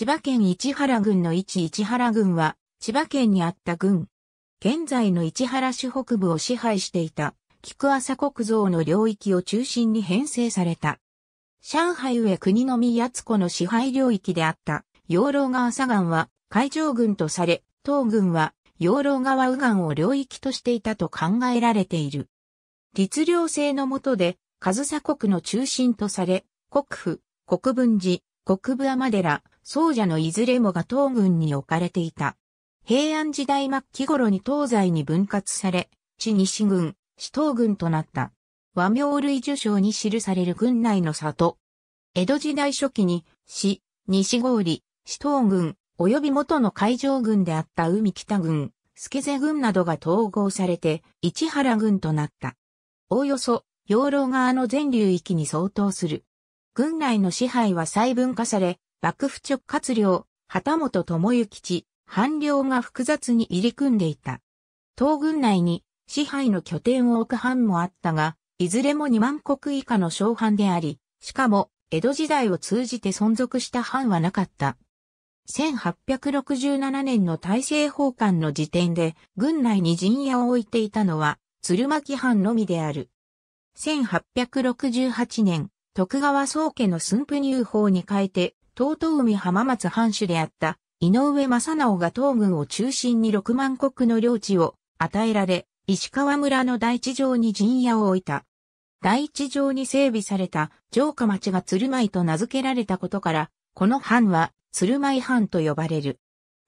千葉県市原郡の市市原郡は、千葉県にあった郡。現在の市原市北部を支配していた、菊浅国造の領域を中心に編成された。上海上国の宮津子の支配領域であった、養老川左岸は、海上郡とされ、当郡は、養老川右岸を領域としていたと考えられている。律令制の下で、上総国の中心とされ、国府、国分寺、国分尼寺、奏者のいずれもが東軍に置かれていた。平安時代末期頃に東西に分割され、地西軍、四東軍となった。和名類受賞に記される軍内の里。江戸時代初期に、市、西郡、四東軍、及び元の海上軍であった海北軍、助瀬軍などが統合されて、市原軍となった。おおよそ、養老側の全流域に相当する。軍内の支配は細分化され、幕府直轄領、旗本智之地、藩領が複雑に入り組んでいた。東軍内に支配の拠点を置く藩もあったが、いずれも2万国以下の小藩であり、しかも江戸時代を通じて存続した藩はなかった。1867年の大政奉還の時点で、軍内に陣屋を置いていたのは、鶴巻藩のみである。1868年、徳川宗家の駿府入法に変えて、東東海浜松藩主であった井上正直が東軍を中心に6万石の領地を与えられ、石川村の大地上に陣屋を置いた。大地上に整備された城下町が鶴舞と名付けられたことから、この藩は鶴舞藩と呼ばれる。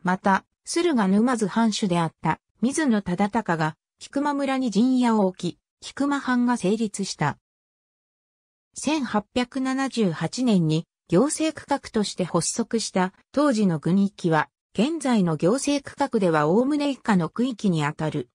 また、駿河沼津藩主であった水野忠敬が菊間村に陣屋を置き、菊間藩が成立した。1878年に行政区画として発足した当時の郡域は、現在の行政区画ではおおむね以下の区域にあたる。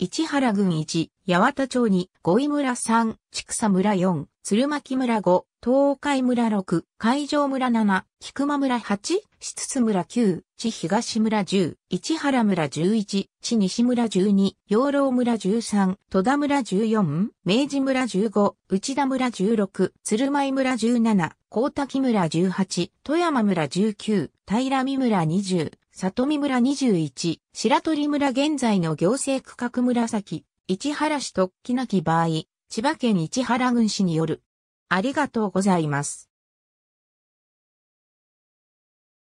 市原郡1、八幡町2、五井村3、千草村4、鶴巻村5、東海村6、海上村7、菊間村8、質津村9、地東村10、市原村11、地西村12、養老村13、戸田村14、明治村15、内田村16、鶴舞村17、高滝村18、富山村19、平見村20、里見村21、白鳥村現在の行政区画紫、市原市特起なき場合、千葉県市原郡市によるありがとうございます。